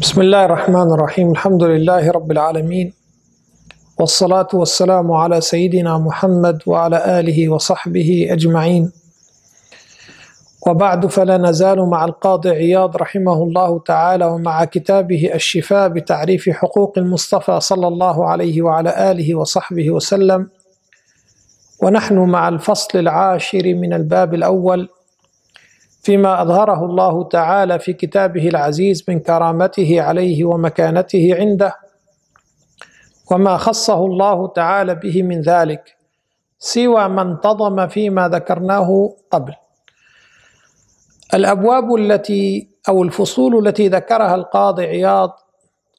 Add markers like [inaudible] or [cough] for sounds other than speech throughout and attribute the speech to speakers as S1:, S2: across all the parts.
S1: بسم الله الرحمن الرحيم الحمد لله رب العالمين والصلاة والسلام على سيدنا محمد وعلى آله وصحبه أجمعين وبعد فلا نزال مع القاضي عياض رحمه الله تعالى ومع كتابه الشفاء بتعريف حقوق المصطفى صلى الله عليه وعلى آله وصحبه وسلم ونحن مع الفصل العاشر من الباب الأول فيما أظهره الله تعالى في كتابه العزيز من كرامته عليه ومكانته عنده وما خصه الله تعالى به من ذلك سوى ما انتظم فيما ذكرناه قبل الابواب التي او الفصول التي ذكرها القاضي عياض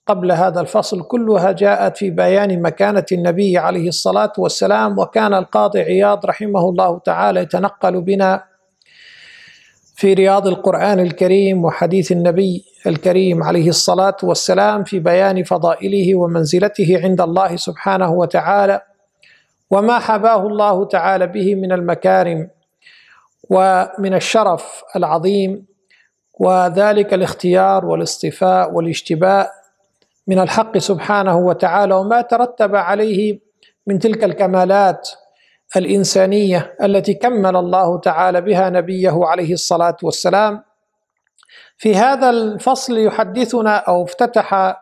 S1: قبل هذا الفصل كلها جاءت في بيان مكانه النبي عليه الصلاه والسلام وكان القاضي عياض رحمه الله تعالى يتنقل بنا في رياض القرآن الكريم وحديث النبي الكريم عليه الصلاة والسلام في بيان فضائله ومنزلته عند الله سبحانه وتعالى وما حباه الله تعالى به من المكارم ومن الشرف العظيم وذلك الاختيار والاصطفاء والاجتباء من الحق سبحانه وتعالى وما ترتب عليه من تلك الكمالات الانسانيه التي كمل الله تعالى بها نبيه عليه الصلاه والسلام في هذا الفصل يحدثنا او افتتح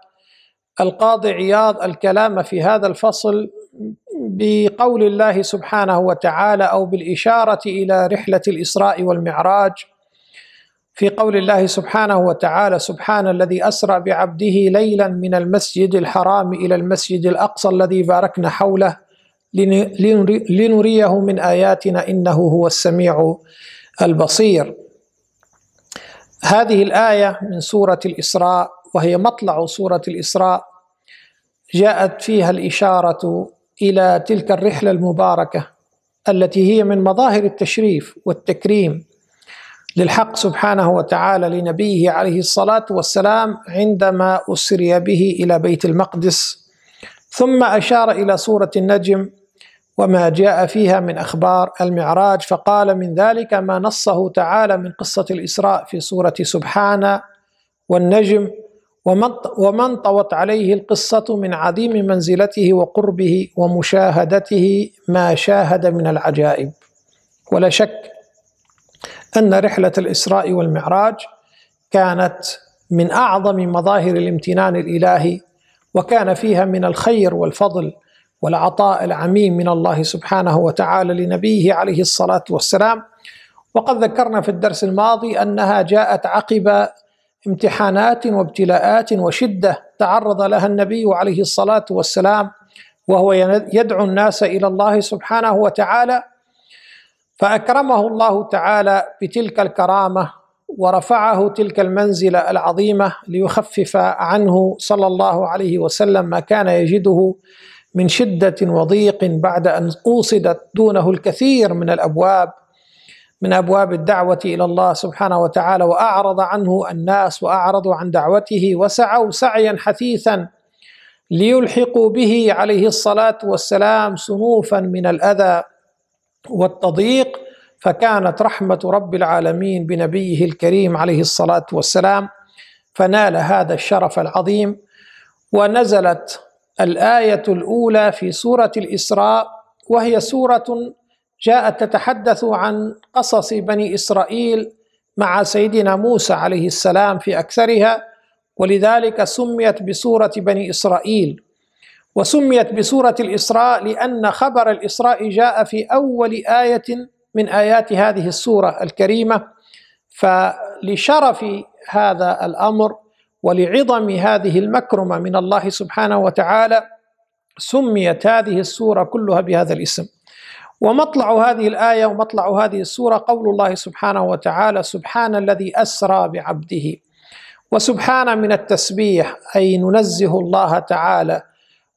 S1: القاضي عياض الكلام في هذا الفصل بقول الله سبحانه وتعالى او بالاشاره الى رحله الاسراء والمعراج في قول الله سبحانه وتعالى سبحان الذي اسرى بعبده ليلا من المسجد الحرام الى المسجد الاقصى الذي باركنا حوله لنريه من آياتنا إنه هو السميع البصير هذه الآية من سورة الإسراء وهي مطلع سورة الإسراء جاءت فيها الإشارة إلى تلك الرحلة المباركة التي هي من مظاهر التشريف والتكريم للحق سبحانه وتعالى لنبيه عليه الصلاة والسلام عندما أسري به إلى بيت المقدس ثم أشار إلى سورة النجم وما جاء فيها من اخبار المعراج فقال من ذلك ما نصه تعالى من قصه الاسراء في سوره سبحان والنجم وما انطوت عليه القصه من عديم منزلته وقربه ومشاهدته ما شاهد من العجائب ولا شك ان رحله الاسراء والمعراج كانت من اعظم مظاهر الامتنان الالهي وكان فيها من الخير والفضل والعطاء العميم من الله سبحانه وتعالى لنبيه عليه الصلاه والسلام وقد ذكرنا في الدرس الماضي انها جاءت عقب امتحانات وابتلاءات وشده تعرض لها النبي عليه الصلاه والسلام وهو يدعو الناس الى الله سبحانه وتعالى فاكرمه الله تعالى بتلك الكرامه ورفعه تلك المنزله العظيمه ليخفف عنه صلى الله عليه وسلم ما كان يجده من شده وضيق بعد ان اوصدت دونه الكثير من الابواب من ابواب الدعوه الى الله سبحانه وتعالى واعرض عنه الناس واعرضوا عن دعوته وسعوا سعيا حثيثا ليلحقوا به عليه الصلاه والسلام صنوفا من الاذى والتضييق فكانت رحمه رب العالمين بنبيه الكريم عليه الصلاه والسلام فنال هذا الشرف العظيم ونزلت الآية الأولى في سورة الإسراء وهي سورة جاءت تتحدث عن قصص بني إسرائيل مع سيدنا موسى عليه السلام في أكثرها ولذلك سميت بسورة بني إسرائيل وسميت بسورة الإسراء لأن خبر الإسراء جاء في أول آية من آيات هذه السورة الكريمة فلشرف هذا الأمر ولعظم هذه المكرمة من الله سبحانه وتعالى سميت هذه السورة كلها بهذا الاسم ومطلع هذه الآية ومطلع هذه السورة قول الله سبحانه وتعالى سبحان الذي أسرى بعبده وسبحان من التسبيح أي ننزه الله تعالى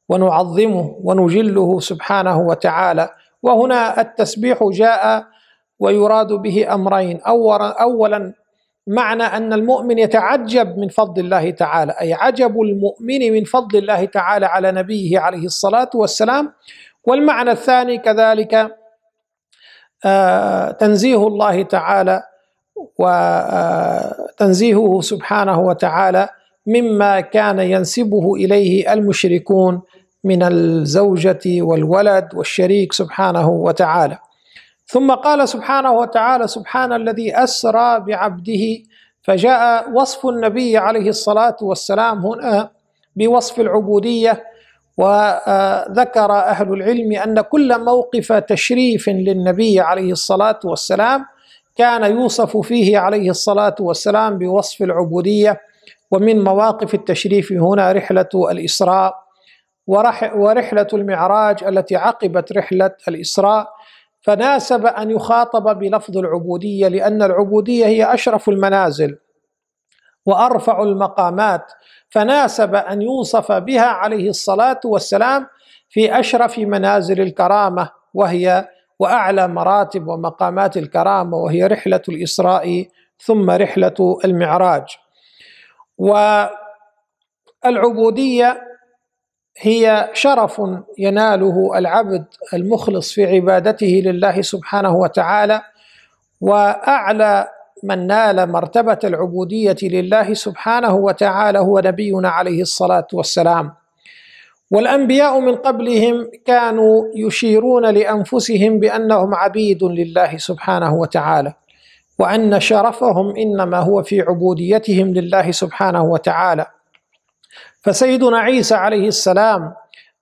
S1: ونعظمه ونجله سبحانه وتعالى وهنا التسبيح جاء ويراد به أمرين أولا معنى أن المؤمن يتعجب من فضل الله تعالى أي عجب المؤمن من فضل الله تعالى على نبيه عليه الصلاة والسلام والمعنى الثاني كذلك آه، تنزيه الله تعالى وتنزيهه آه، سبحانه وتعالى مما كان ينسبه اليه المشركون من الزوجه والولد والشريك سبحانه وتعالى ثم قال سبحانه وتعالى سبحان الذي اسرى بعبده فجاء وصف النبي عليه الصلاه والسلام هنا بوصف العبوديه وذكر اهل العلم ان كل موقف تشريف للنبي عليه الصلاه والسلام كان يوصف فيه عليه الصلاه والسلام بوصف العبوديه ومن مواقف التشريف هنا رحله الاسراء ورحله المعراج التي عقبت رحله الاسراء فناسب أن يخاطب بلفظ العبودية لأن العبودية هي أشرف المنازل وأرفع المقامات فناسب أن يوصف بها عليه الصلاة والسلام في أشرف منازل الكرامة وهي وأعلى مراتب ومقامات الكرامة وهي رحلة الإسراء ثم رحلة المعراج والعبودية هي شرف يناله العبد المخلص في عبادته لله سبحانه وتعالى واعلى من نال مرتبه العبوديه لله سبحانه وتعالى هو نبينا عليه الصلاه والسلام والانبياء من قبلهم كانوا يشيرون لانفسهم بانهم عبيد لله سبحانه وتعالى وان شرفهم انما هو في عبوديتهم لله سبحانه وتعالى فسيدنا عيسى عليه السلام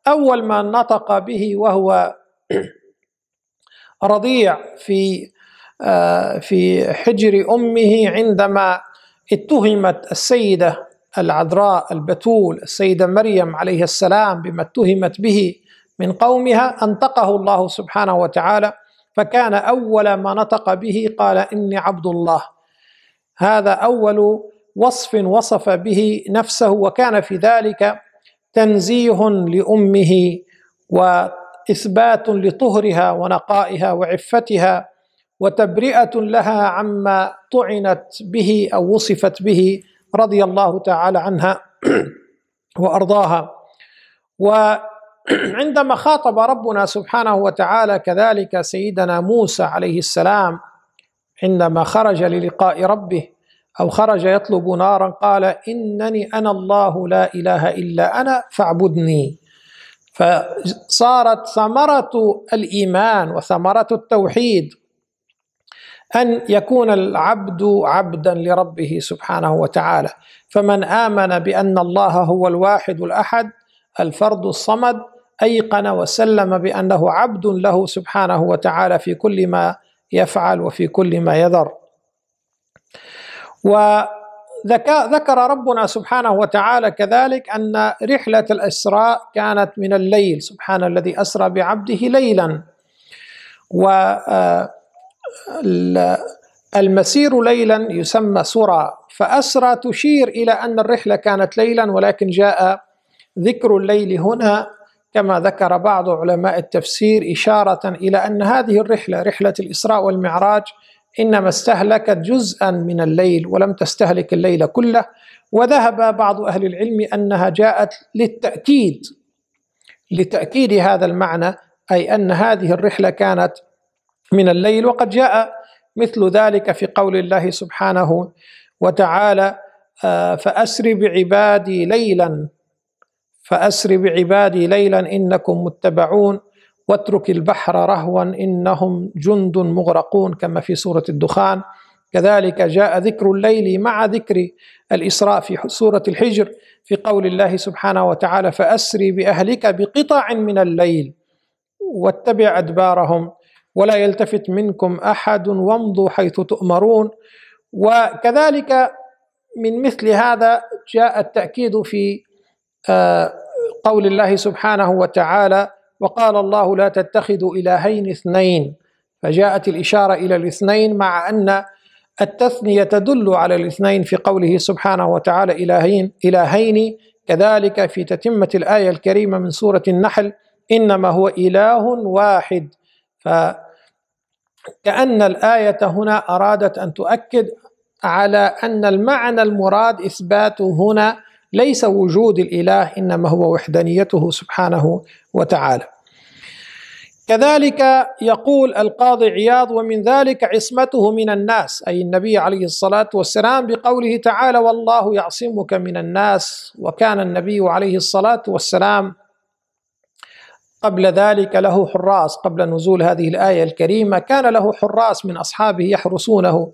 S1: أول ما نطق به وهو [clears throat] رضيع في آه، في حجر أمه عندما اتهمت السيدة العذراء البتول السيدة مريم عليه السلام بما اتهمت به من قومها أنطقه الله سبحانه وتعالى فكان أول ما نطق به قال إني عبد الله هذا أول وصف وصف به نفسه وكان في ذلك تنزيه لامه واثبات لطهرها ونقائها وعفتها وتبرئه لها عما طعنت به او وصفت به رضي الله تعالى عنها [clears throat] وارضاها وعندما خاطب ربنا سبحانه وتعالى كذلك سيدنا موسى عليه السلام عندما خرج للقاء ربه أو خرج يطلب نارا قال إنني أنا الله لا إله إلا أنا فاعبدني فصارت ثمرة الإيمان وثمرة التوحيد أن يكون العبد عبدا لربه سبحانه وتعالى فمن آمن بأن الله هو الواحد الأحد الفرد الصمد أيقن وسلم بأنه عبد له سبحانه وتعالى في كل ما يفعل وفي كل ما يذر وذكر ربنا سبحانه وتعالى كذلك أن رحلة الإسراء كانت من الليل سبحان الذي أسرى بعبده ليلا و آه، المسير ليلا يسمى سرى فأسرى تشير إلى أن الرحلة كانت ليلا ولكن جاء ذكر الليل هنا كما ذكر بعض علماء التفسير إشارة إلى أن هذه الرحلة رحلة الإسراء والمعراج انما استهلكت جزءا من الليل ولم تستهلك الليل كله وذهب بعض اهل العلم انها جاءت للتاكيد لتاكيد هذا المعنى اي ان هذه الرحله كانت من الليل وقد جاء مثل ذلك في قول الله سبحانه وتعالى آه، فاسر بعبادي ليلا فاسر بعبادي ليلا انكم متبعون واترك البحر رهوا انهم جند مغرقون كما في سوره الدخان كذلك جاء ذكر الليل مع ذكر الاسراء في سوره الحجر في قول الله سبحانه وتعالى فاسري باهلك بقطع من الليل واتبع ادبارهم ولا يلتفت منكم احد وامضوا حيث تؤمرون وكذلك من مثل هذا جاء التاكيد في آه، قول الله سبحانه وتعالى وقال الله لا تتخذوا إلهين اثنين فجاءت الإشارة إلى الاثنين مع أن التثنية تدل على الاثنين في قوله سبحانه وتعالى إلهين إلهين كذلك في تتمة الآية الكريمة من سورة النحل إنما هو إله واحد فكأن الآية هنا أرادت أن تؤكد على أن المعنى المراد إثباته هنا ليس وجود الاله انما هو وحدانيته سبحانه وتعالى كذلك يقول القاضي عياض ومن ذلك عصمته من الناس اي النبي عليه الصلاه والسلام بقوله تعالى والله يعصمك من الناس وكان النبي عليه الصلاه والسلام قبل ذلك له حراس قبل نزول هذه الايه الكريمه كان له حراس من اصحابه يحرسونه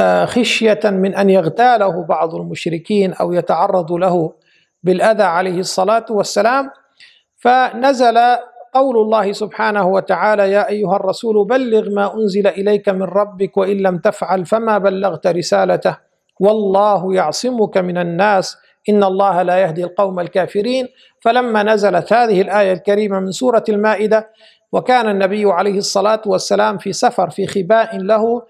S1: آه، خشية من أن يغتاله بعض المشركين أو يتعرض له بالأذى عليه الصلاة والسلام فنزل قول الله سبحانه وتعالى يا أيها الرسول بلغ ما أنزل إليك من ربك وإن لم تفعل فما بلغت رسالته والله يعصمك من الناس إن الله لا يهدي القوم الكافرين فلما نزلت هذه الآية الكريمة من سورة المائدة وكان النبي عليه الصلاة والسلام في سفر في خباء له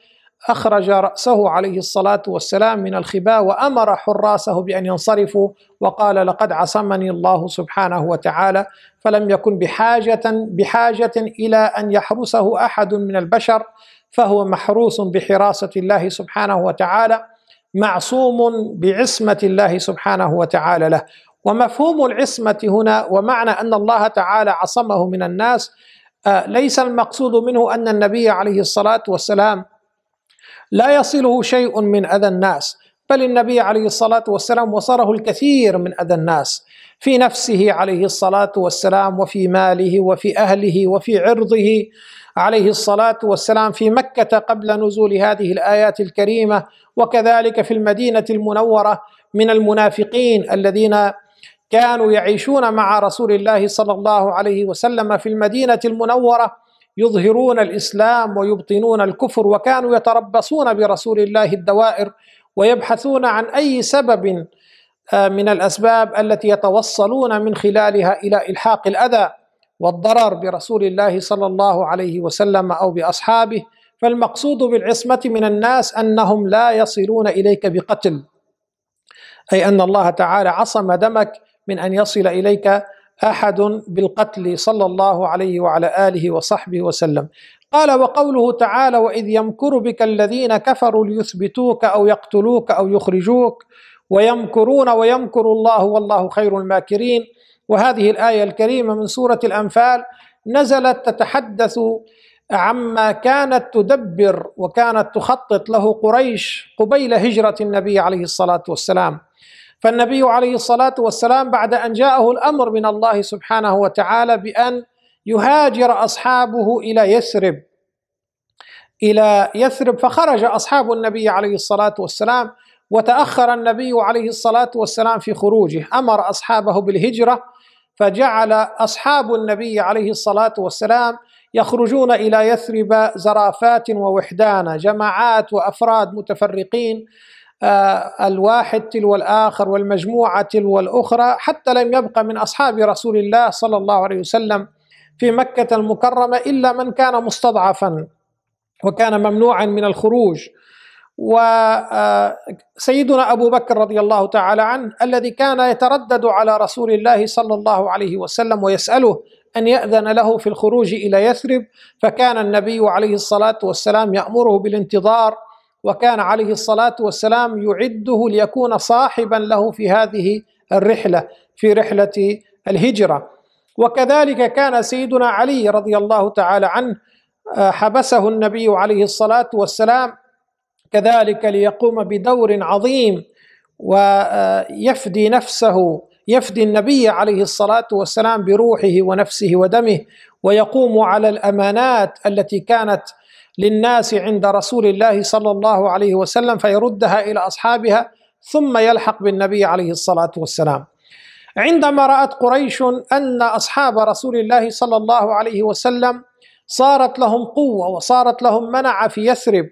S1: أخرج رأسه عليه الصلاة والسلام من الخباء وأمر حراسه بأن ينصرفوا وقال لقد عصمني الله سبحانه وتعالى فلم يكن بحاجة بحاجة إلى أن يحرسه أحد من البشر فهو محروس بحراسة الله سبحانه وتعالى معصوم بعصمة الله سبحانه وتعالى له ومفهوم العصمة هنا ومعنى أن الله تعالى عصمه من الناس آه، ليس المقصود منه أن النبي عليه الصلاة والسلام لا يصله شيء من أذى الناس بل النبي عليه الصلاة والسلام وصره الكثير من أذى الناس في نفسه عليه الصلاة والسلام وفي ماله وفي أهله وفي عرضه عليه الصلاة والسلام في مكة قبل نزول هذه الآيات الكريمة وكذلك في المدينة المنورة من المنافقين الذين كانوا يعيشون مع رسول الله صلى الله عليه وسلم في المدينة المنورة يظهرون الاسلام ويبطنون الكفر وكانوا يتربصون برسول الله الدوائر ويبحثون عن اي سبب آه، من الاسباب التي يتوصلون من خلالها الى الحاق الاذى والضرر برسول الله صلى الله عليه وسلم او باصحابه فالمقصود بالعصمه من الناس انهم لا يصلون اليك بقتل اي ان الله تعالى عصم دمك من ان يصل اليك احد بالقتل صلى الله عليه وعلى اله وصحبه وسلم قال وقوله تعالى واذ يمكر بك الذين كفروا ليثبتوك او يقتلوك او يخرجوك ويمكرون ويمكر الله والله خير الماكرين وهذه الايه الكريمه من سوره الانفال نزلت تتحدث عما كانت تدبر وكانت تخطط له قريش قبيل هجره النبي عليه الصلاه والسلام فالنبي عليه الصلاة والسلام بعد أن جاءه الأمر من الله سبحانه وتعالى بأن يهاجر أصحابه إلى يثرب إلى يثرب فخرج أصحاب النبي عليه الصلاة والسلام وتأخر النبي عليه الصلاة والسلام في خروجه أمر أصحابه بالهجرة فجعل أصحاب النبي عليه الصلاة والسلام يخرجون إلى يثرب زرافات ووحدانا جماعات وأفراد متفرقين آه، الواحد تلو الآخر والمجموعة تلو الأخرى حتى لم يبقى من أصحاب رسول الله صلى الله عليه وسلم في مكة المكرمة إلا من كان مستضعفا وكان ممنوعا من الخروج وسيدنا آه، أبو بكر رضي الله تعالى عنه الذي كان يتردد على رسول الله صلى الله عليه وسلم ويسأله أن يأذن له في الخروج إلى يثرب فكان النبي عليه الصلاة والسلام يأمره بالانتظار وكان عليه الصلاة والسلام يعده ليكون صاحبا له في هذه الرحلة في رحلة الهجرة وكذلك كان سيدنا علي رضي الله تعالى عنه آه، حبسه النبي عليه الصلاة والسلام كذلك ليقوم بدور عظيم ويفدي آه، نفسه يفدي النبي عليه الصلاة والسلام بروحه ونفسه ودمه ويقوم على الأمانات التي كانت للناس عند رسول الله صلى الله عليه وسلم فيردها إلى أصحابها ثم يلحق بالنبي عليه الصلاة والسلام عندما رأت قريش أن أصحاب رسول الله صلى الله عليه وسلم صارت لهم قوة وصارت لهم منعة في يثرب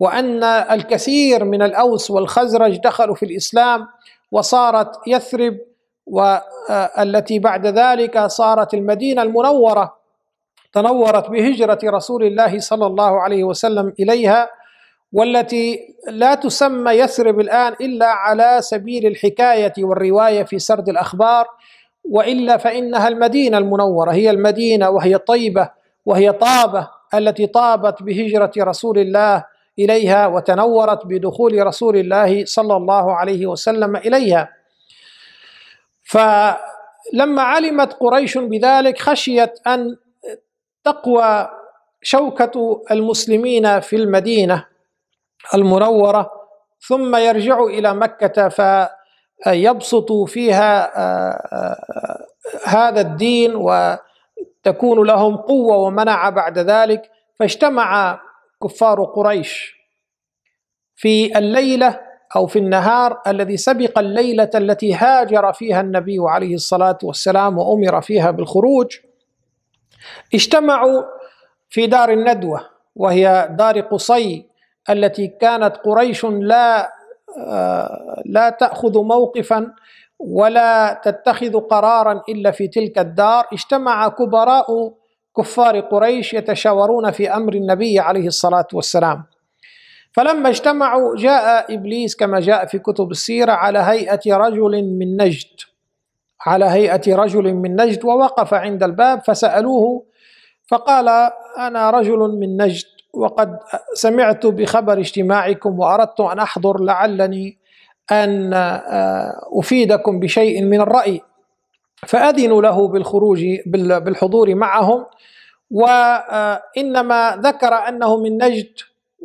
S1: وأن الكثير من الأوس والخزرج دخلوا في الإسلام وصارت يثرب والتي بعد ذلك صارت المدينة المنورة تنورت بهجرة رسول الله صلى الله عليه وسلم إليها والتي لا تسمى يثرب الآن إلا على سبيل الحكاية والرواية في سرد الأخبار وإلا فإنها المدينة المنورة هي المدينة وهي طيبة وهي طابة التي طابت بهجرة رسول الله إليها وتنورت بدخول رسول الله صلى الله عليه وسلم إليها فلما علمت قريش بذلك خشيت أن تقوى شوكة المسلمين في المدينة المنورة ثم يرجع إلى مكة فيبسط فيها آه، آه، آه، هذا الدين وتكون لهم قوة ومنع بعد ذلك فاجتمع كفار قريش في الليلة أو في النهار الذي سبق الليلة التي هاجر فيها النبي عليه الصلاة والسلام وأمر فيها بالخروج اجتمعوا في دار الندوة وهي دار قصي التي كانت قريش لا آه، لا تأخذ موقفا ولا تتخذ قرارا إلا في تلك الدار اجتمع كبراء كفار قريش يتشاورون في أمر النبي عليه الصلاة والسلام فلما اجتمعوا جاء إبليس كما جاء في كتب السيرة على هيئة رجل من نجد على هيئة رجل من نجد ووقف عند الباب فسألوه فقال أنا رجل من نجد وقد سمعت بخبر اجتماعكم وأردت أن أحضر لعلني أن آه، أفيدكم بشيء من الرأي فأذنوا له بالخروج بالحضور معهم وإنما آه، ذكر أنه من نجد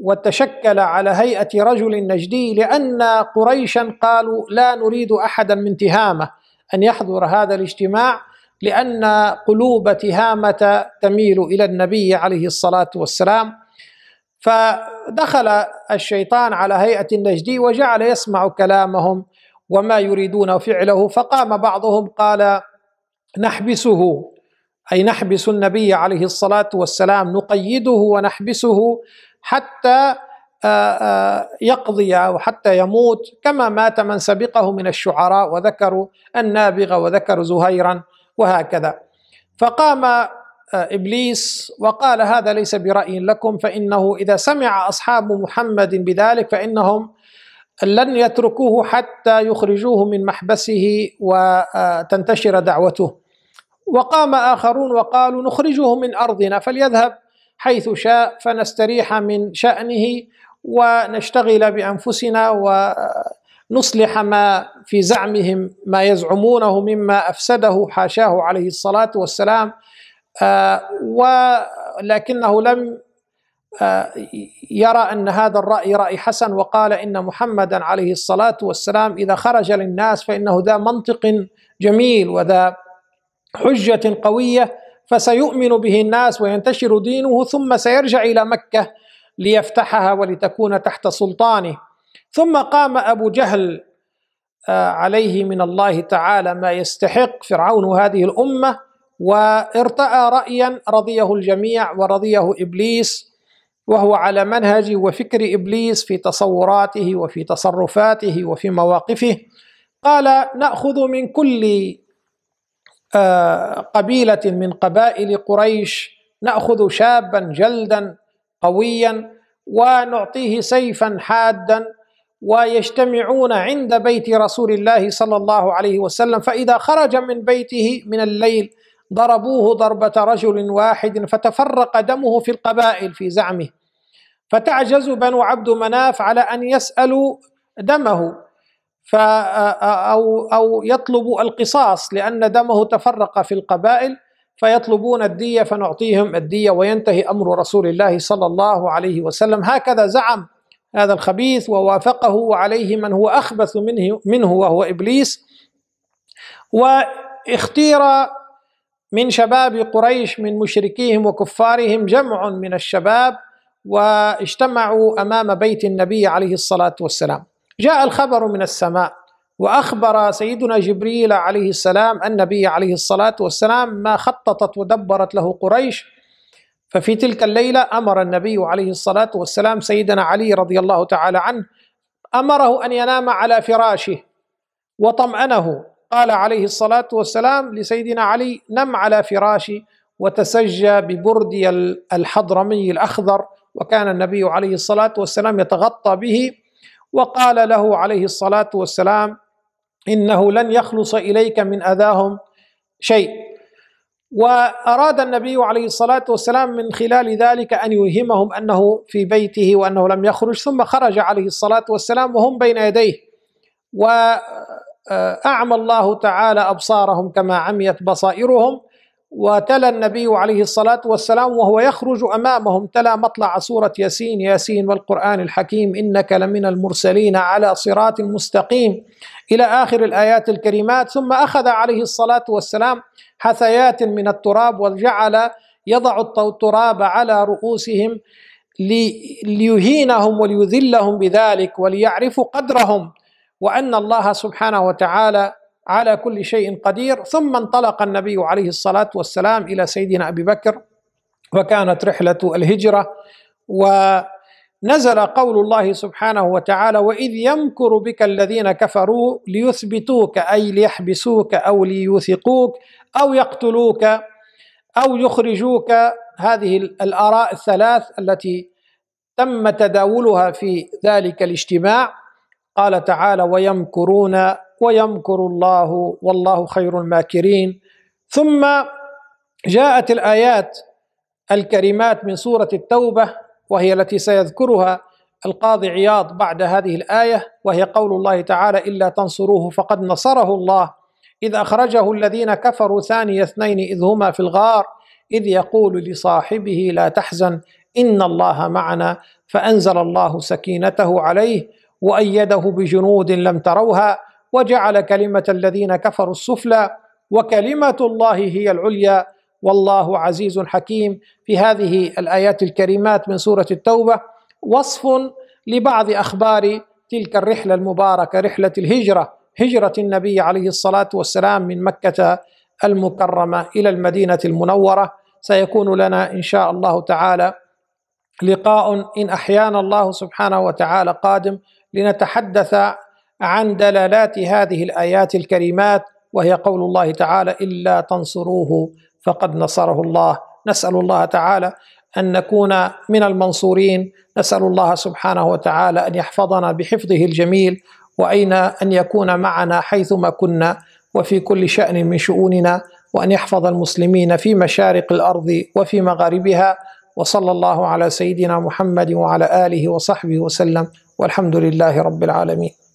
S1: وتشكل على هيئة رجل نجدي لأن قريشا قالوا لا نريد أحدا من تهامه أن يحضر هذا الاجتماع لأن قلوب تهامة تميل إلى النبي عليه الصلاة والسلام فدخل الشيطان على هيئة النجدي وجعل يسمع كلامهم وما يريدون فعله فقام بعضهم قال نحبسه أي نحبس النبي عليه الصلاة والسلام نقيده ونحبسه حتى آه، آه، يقضي أو حتى يموت كما مات من سبقه من الشعراء وذكروا النابغة وذكروا زهيرا وهكذا فقام آه، ابليس وقال هذا ليس براي لكم فانه اذا سمع اصحاب محمد بذلك فانهم لن يتركوه حتى يخرجوه من محبسه وتنتشر دعوته وقام اخرون وقالوا نخرجه من ارضنا فليذهب حيث شاء فنستريح من شانه ونشتغل بانفسنا ونصلح ما في زعمهم ما يزعمونه مما افسده حاشاه عليه الصلاه والسلام آه، ولكنه لم آه، يرى ان هذا الراي راي حسن وقال ان محمدا عليه الصلاه والسلام اذا خرج للناس فانه ذا منطق جميل وذا حجه قويه فسيؤمن به الناس وينتشر دينه ثم سيرجع الى مكه ليفتحها ولتكون تحت سلطانه ثم قام ابو جهل آه، عليه من الله تعالى ما يستحق فرعون هذه الامه وارتأى رايا رضيه الجميع ورضيه ابليس وهو على منهج وفكر ابليس في تصوراته وفي تصرفاته وفي مواقفه قال ناخذ من كل آه، قبيله من قبائل قريش ناخذ شابا جلدا قويا ونعطيه سيفا حادا ويجتمعون عند بيت رسول الله صلى الله عليه وسلم فإذا خرج من بيته من الليل ضربوه ضربة رجل واحد فتفرق دمه في القبائل في زعمه فتعجز بنو عبد مناف على أن يسألوا دمه أو, أو يطلبوا القصاص لأن دمه تفرق في القبائل فيطلبون الدية فنعطيهم الدية وينتهي أمر رسول الله صلى الله عليه وسلم هكذا زعم هذا الخبيث ووافقه وعليه من هو أخبث منه, منه وهو إبليس واختير من شباب قريش من مشركيهم وكفارهم جمع من الشباب واجتمعوا أمام بيت النبي عليه الصلاة والسلام جاء الخبر من السماء وأخبر سيدنا جبريل عليه السلام النبي عليه الصلاة والسلام ما خططت ودبرت له قريش ففي تلك الليلة أمر النبي عليه الصلاة والسلام سيدنا علي رضي الله تعالى عنه أمره أن ينام على فراشه وطمأنه قال عليه الصلاة والسلام لسيدنا علي نم على فراشي وتسجى ببردي الحضرمي الأخضر وكان النبي عليه الصلاة والسلام يتغطى به وقال له عليه الصلاة والسلام إنه لن يخلص إليك من أذاهم شيء وأراد النبي عليه الصلاة والسلام من خلال ذلك أن يوهمهم أنه في بيته وأنه لم يخرج ثم خرج عليه الصلاة والسلام وهم بين يديه وأعمى الله تعالى أبصارهم كما عميت بصائرهم وتلا النبي عليه الصلاة والسلام وهو يخرج أمامهم تلا مطلع سورة ياسين ياسين والقرآن الحكيم إنك لمن المرسلين على صراط مستقيم إلى آخر الآيات الكريمات ثم أخذ عليه الصلاة والسلام حثيات من التراب وجعل يضع التراب على رؤوسهم ليهينهم وليذلهم بذلك وليعرفوا قدرهم وأن الله سبحانه وتعالى على كل شيء قدير ثم انطلق النبي عليه الصلاة والسلام إلى سيدنا أبي بكر وكانت رحلة الهجرة و نزل قول الله سبحانه وتعالى وإذ يمكر بك الذين كفروا ليثبتوك أي ليحبسوك أو ليوثقوك أو يقتلوك أو يخرجوك هذه الآراء الثلاث التي تم تداولها في ذلك الاجتماع قال تعالى ويمكرون ويمكر الله والله خير الماكرين ثم جاءت الآيات الكريمات من سورة التوبة وهي التي سيذكرها القاضي عياض بعد هذه الآية وهي قول الله تعالى إلا تنصروه فقد نصره الله إذ أخرجه الذين كفروا ثاني اثنين إذ هما في الغار إذ يقول لصاحبه لا تحزن إن الله معنا فأنزل الله سكينته عليه وأيده بجنود لم تروها وجعل كلمة الذين كفروا السفلى وكلمة الله هي العليا والله عزيز حكيم في هذه الايات الكريمات من سوره التوبه وصف لبعض اخبار تلك الرحله المباركه رحله الهجره هجره النبي عليه الصلاه والسلام من مكه المكرمه الى المدينه المنوره سيكون لنا ان شاء الله تعالى لقاء ان احيانا الله سبحانه وتعالى قادم لنتحدث عن دلالات هذه الايات الكريمات وهي قول الله تعالى الا تنصروه فقد نصره الله نسال الله تعالى ان نكون من المنصورين نسال الله سبحانه وتعالى ان يحفظنا بحفظه الجميل واين ان يكون معنا حيثما كنا وفي كل شان من شؤوننا وان يحفظ المسلمين في مشارق الارض وفي مغاربها وصلى الله على سيدنا محمد وعلى اله وصحبه وسلم والحمد لله رب العالمين